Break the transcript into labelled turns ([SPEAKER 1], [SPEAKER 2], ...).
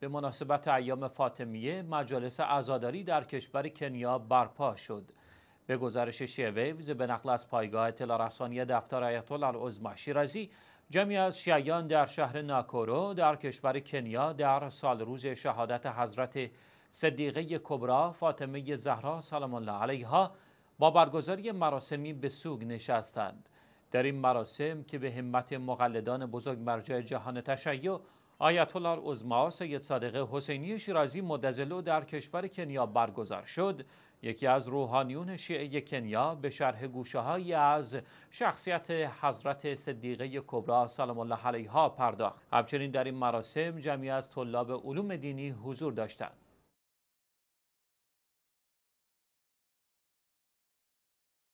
[SPEAKER 1] به مناسبت ایام فاطمیه مجالس عزاداری در کشور کنیا برپا شد. به گزارش شیوه به نقل از پایگاه اطلاع رسانی دفتر آیت الله العظما شیرازی جمعی از شیعیان در شهر ناکورو در کشور کنیا در سال روز شهادت حضرت صدیقه کبرا فاطمه زهرا سلام الله علیها با برگزاری مراسمی به سوگ نشستند در این مراسم که به همت مقلدان بزرگ مرجع جهان تشیع آیت الله عظما سید صادق حسینی شیرازی مدزلو در کشور کنیا برگزار شد یکی از روحانیون شیعه کنیا به شرح گوشههایی از شخصیت حضرت صدیقه کبرا سلام الله علیها پرداخت همچنین در این مراسم جمعی از طلاب علوم دینی حضور داشتند